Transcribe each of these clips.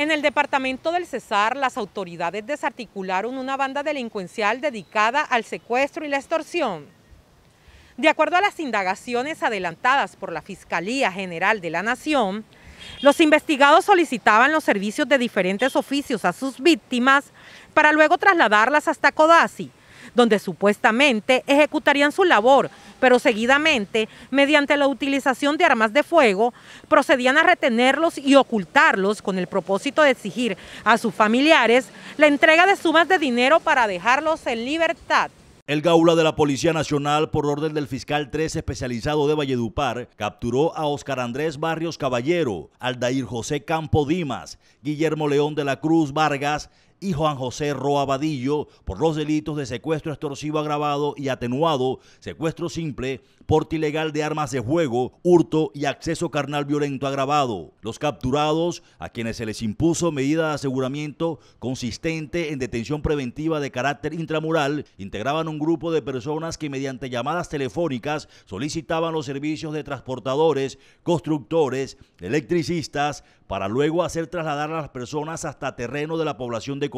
En el departamento del Cesar, las autoridades desarticularon una banda delincuencial dedicada al secuestro y la extorsión. De acuerdo a las indagaciones adelantadas por la Fiscalía General de la Nación, los investigados solicitaban los servicios de diferentes oficios a sus víctimas para luego trasladarlas hasta Codazzi, donde supuestamente ejecutarían su labor pero seguidamente, mediante la utilización de armas de fuego, procedían a retenerlos y ocultarlos con el propósito de exigir a sus familiares la entrega de sumas de dinero para dejarlos en libertad. El Gaula de la Policía Nacional, por orden del fiscal 3 especializado de Valledupar, capturó a Oscar Andrés Barrios Caballero, Aldair José Campo Dimas, Guillermo León de la Cruz Vargas y Juan José Roa Vadillo por los delitos de secuestro extorsivo agravado y atenuado, secuestro simple, porte ilegal de armas de juego, hurto y acceso carnal violento agravado. Los capturados, a quienes se les impuso medida de aseguramiento consistente en detención preventiva de carácter intramural, integraban un grupo de personas que mediante llamadas telefónicas solicitaban los servicios de transportadores, constructores, electricistas, para luego hacer trasladar a las personas hasta terreno de la población de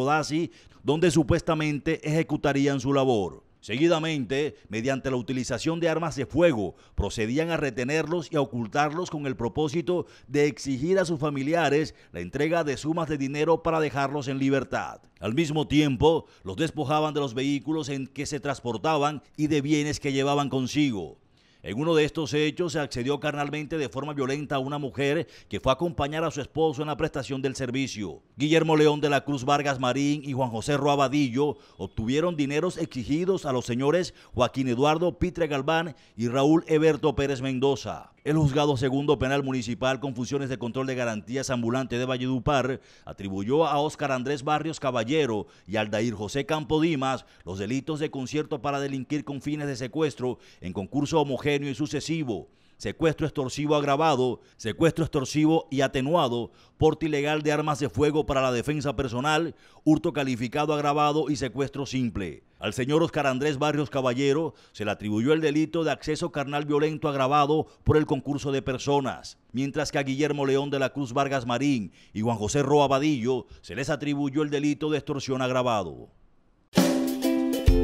donde supuestamente ejecutarían su labor. Seguidamente, mediante la utilización de armas de fuego, procedían a retenerlos y a ocultarlos con el propósito de exigir a sus familiares la entrega de sumas de dinero para dejarlos en libertad. Al mismo tiempo, los despojaban de los vehículos en que se transportaban y de bienes que llevaban consigo. En uno de estos hechos se accedió carnalmente de forma violenta a una mujer que fue a acompañar a su esposo en la prestación del servicio. Guillermo León de la Cruz Vargas Marín y Juan José Roabadillo obtuvieron dineros exigidos a los señores Joaquín Eduardo Pitre Galván y Raúl Eberto Pérez Mendoza. El juzgado segundo penal municipal con funciones de control de garantías ambulante de Valledupar atribuyó a Óscar Andrés Barrios Caballero y Aldair José Campo Dimas los delitos de concierto para delinquir con fines de secuestro en concurso homogéneo y sucesivo, secuestro extorsivo agravado, secuestro extorsivo y atenuado, porte ilegal de armas de fuego para la defensa personal, hurto calificado agravado y secuestro simple. Al señor Oscar Andrés Barrios Caballero se le atribuyó el delito de acceso carnal violento agravado por el concurso de personas, mientras que a Guillermo León de la Cruz Vargas Marín y Juan José Roa Badillo se les atribuyó el delito de extorsión agravado.